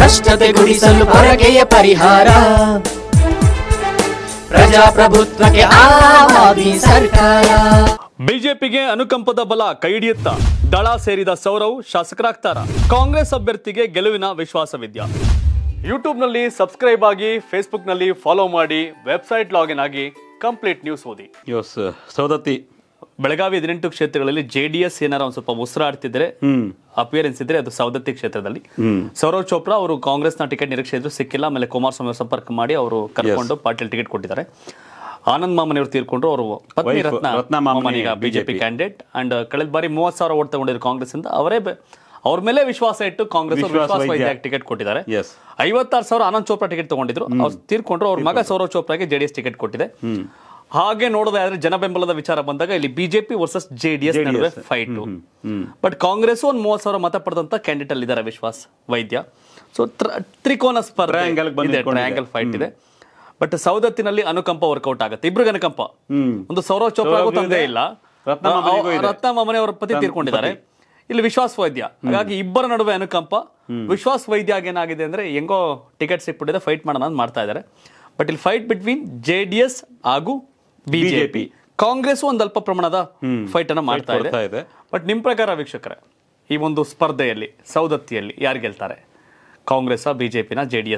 ಭ್ರಷ್ಟತೆ ಗುಡಿಸಲು ಪರಕೆಯ ಪರಿಹಾರ ಪ್ರಜಾಪ್ರಭುತ್ವಕ್ಕೆ ಸರ್ಕಾರ ಬಿಜೆಪಿಗೆ ಅನುಕಂಪದ ಬಲ ಕೈಡಿಯತ್ತ ದಳ ಸೇರಿದ ಸೌರವ್ ಶಾಸಕರಾಗ್ತಾರ ಕಾಂಗ್ರೆಸ್ ಅಭ್ಯರ್ಥಿಗೆ ಗೆಲುವಿನ ವಿಶ್ವಾಸವಿದ್ಯಾ ಯೂಟ್ಯೂಬ್ನಲ್ಲಿ ಸಬ್ಸ್ಕ್ರೈಬ್ ಆಗಿ ಫೇಸ್ಬುಕ್ನಲ್ಲಿ ಫಾಲೋ ಮಾಡಿ ವೆಬ್ಸೈಟ್ ಲಾಗಿನ್ ಆಗಿ ಕಂಪ್ಲೀಟ್ ನ್ಯೂಸ್ ಓದಿ ಸೌದತ್ತಿ ಬೆಳಗಾವಿ ಹದಿನೆಂಟು ಕ್ಷೇತ್ರಗಳಲ್ಲಿ ಜೆ ಡಿ ಎಸ್ ಏನಾರ ಒಂದು ಸ್ವಲ್ಪ ಉಸಿರಾಡ್ತಿದ್ರೆ ಅಪಿಯರೆನ್ಸ್ ಇದ್ರೆ ಅದು ಸವದತ್ತಿ ಕ್ಷೇತ್ರದಲ್ಲಿ ಸೌರವ್ ಚೋಪ್ರಾ ಅವರು ಕಾಂಗ್ರೆಸ್ನ ಟಿಕೆಟ್ ನಿರೀಕ್ಷೆ ಇದ್ರು ಸಿಕ್ಕಿಲ್ಲ ಆಮೇಲೆ ಕುಮಾರಸ್ವಾಮಿ ಸಂಪರ್ಕ ಮಾಡಿ ಅವರು ಕರ್ಕೊಂಡು ಪಾಟೀಲ್ ಟಿಕೆಟ್ ಕೊಟ್ಟಿದ್ದಾರೆ ಆನಂದ್ ಮಾಮನಿಯವರು ತೀರ್ಕೊಂಡ್ರು ಅವರು ಪತ್ನಿ ರತ್ನ ರತ್ನ ಮಾಮನಿಗ ಬಿಜೆಪಿ ಕ್ಯಾಂಡಿಡೇಟ್ ಅಂಡ್ ಕಳೆದ ಬಾರಿ ಮೂವತ್ ಸಾವಿರ ಓಟ್ ತಗೊಂಡಿದ್ರು ಕಾಂಗ್ರೆಸ್ ಇಂದ ಅವರೇ ಅವ್ರ ಮೇಲೆ ವಿಶ್ವಾಸ ಇಟ್ಟು ಕಾಂಗ್ರೆಸ್ ಟಿಕೆಟ್ ಕೊಟ್ಟಿದ್ದಾರೆ ಐವತ್ತಾರು ಸಾವಿರ ಆನಂದ್ ಚೋಪ್ರಾ ಟಿಕೆಟ್ ತಗೊಂಡಿದ್ರು ಅವ್ರು ತೀರ್ಕೊಂಡ್ರು ಅವ್ರ ಮಗ ಸೌರವ್ ಚೋಪ್ರಾಗೆ ಜೆಡಿಎಸ್ ಟಿಕೆಟ್ ಕೊಟ್ಟಿದೆ ಹಾಗೆ ನೋಡೋದಾದ್ರೆ ಜನ ಬೆಂಬಲದ ವಿಚಾರ ಬಂದಾಗ ಇಲ್ಲಿ BJP versus J D S ನಡುವೆ ಫೈಟ್ ಬಟ್ ಕಾಂಗ್ರೆಸ್ ಒಂದ್ ಮೂವತ್ ಸಾವಿರ ಮತ ಪಡೆದಂತ ಕ್ಯಾಂಡಿಡೇಟ್ ಅಲ್ಲಿ ಇದ್ದಾರೆ ವಿಶ್ವಾಸ್ ವೈದ್ಯ ಸೊ ತ್ರಿಕೋನ ಸ್ಪರ್ಧೆ ಟ್ರಯಾಂಗಲ್ ಫೈಟ್ ಇದೆ ಬಟ್ ಸೌದತ್ತಿನಲ್ಲಿ ಅನುಕಂಪ ವರ್ಕೌಟ್ ಆಗುತ್ತೆ ಇಬ್ರಿಗೆ ಅನುಕಂಪ ಒಂದು ಸೌರವ್ ಚೋಪ್ರಾ ತಂದೆ ಇಲ್ಲ ರತ್ನಮ್ಮ ಅವರ ಪತಿ ತೀರ್ಕೊಂಡಿದ್ದಾರೆ ಇಲ್ಲಿ ವಿಶ್ವಾಸ್ ವೈದ್ಯ ಹಾಗಾಗಿ ಇಬ್ಬರ ನಡುವೆ ಅನುಕಂಪ ವಿಶ್ವಾಸ್ ವೈದ್ಯ ಏನಾಗಿದೆ ಅಂದ್ರೆ ಹೆಂಗೋ ಟಿಕೆಟ್ ಸಿಕ್ಬಿಟ್ಟಿದೆ ಫೈಟ್ ಮಾಡೋಣ ಅಂತ ಮಾಡ್ತಾ ಇದ್ದಾರೆ ಬಟ್ ಇಲ್ಲಿ fight between J D S ಹಾಗೂ ಬಿಜೆಪಿ ಕಾಂಗ್ರೆಸ್ ಒಂದು ಅಲ್ಪ ಪ್ರಮಾಣದ ಫೈಟ್ ಅನ್ನ ಮಾಡ್ತಾ ಇದೆ ಬಟ್ ನಿಮ್ ಪ್ರಕಾರ ವೀಕ್ಷಕರೇ ಈ ಒಂದು ಸ್ಪರ್ಧೆಯಲ್ಲಿ ಸೌದತ್ತಿಯಲ್ಲಿ ಯಾರು ಗೆಲ್ತಾರೆ ಕಾಂಗ್ರೆಸ್ ಬಿಜೆಪಿನ ಜೆ ಡಿ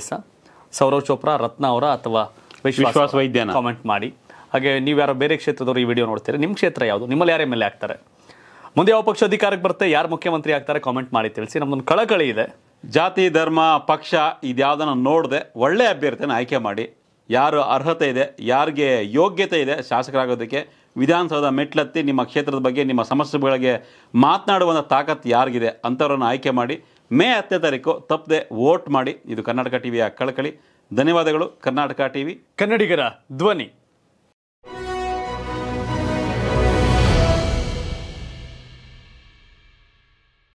ಸೌರವ್ ಚೋಪ್ರಾ ರತ್ನ ಅವರ ಅಥವಾ ವಿಶ್ವಾಸ ವೈದ್ಯನ ಕಾಮೆಂಟ್ ಮಾಡಿ ಹಾಗೆ ನೀವು ಯಾರೋ ಬೇರೆ ಕ್ಷೇತ್ರದವರು ಈ ವಿಡಿಯೋ ನೋಡ್ತೀರಿ ನಿಮ್ಮ ಕ್ಷೇತ್ರ ಯಾವುದು ನಿಮ್ಮಲ್ಲಿ ಯಾರು ಎಮ್ ಎಲ್ ಎ ಆಗ್ತಾರೆ ಮುಂದೆ ಯಾವ ಪಕ್ಷ ಅಧಿಕಾರಕ್ಕೆ ಬರುತ್ತೆ ಯಾರು ಮುಖ್ಯಮಂತ್ರಿ ಆಗ್ತಾರೆ ಕಾಮೆಂಟ್ ಮಾಡಿ ತಿಳಿಸಿ ನಮ್ಮೊಂದು ಕಳಕಳಿ ಇದೆ ಜಾತಿ ಧರ್ಮ ಪಕ್ಷ ಇದ್ಯಾವುದನ್ನು ನೋಡದೆ ಒಳ್ಳೆ ಅಭ್ಯರ್ಥಿಯನ್ನು ಆಯ್ಕೆ ಮಾಡಿ ಯಾರು ಅರ್ಹತೆ ಇದೆ ಯಾರಿಗೆ ಯೋಗ್ಯತೆ ಇದೆ ಶಾಸಕರಾಗೋದಕ್ಕೆ ವಿಧಾನಸೌಧ ಮೆಟ್ಲತ್ತಿ ನಿಮ್ಮ ಕ್ಷೇತ್ರದ ಬಗ್ಗೆ ನಿಮ್ಮ ಸಮಸ್ಯೆಗಳಿಗೆ ಮಾತನಾಡುವಂಥ ತಾಕತ್ತು ಯಾರಿಗಿದೆ ಅಂಥವರನ್ನು ಆಯ್ಕೆ ಮಾಡಿ ಮೇ ಹತ್ತನೇ ತಾರೀಕು ತಪ್ಪದೆ ವೋಟ್ ಮಾಡಿ ಇದು ಕರ್ನಾಟಕ ಟಿವಿಯ ಕಳಕಳಿ ಧನ್ಯವಾದಗಳು ಕರ್ನಾಟಕ ವಿ ಕನ್ನಡಿಗರ ಧ್ವನಿ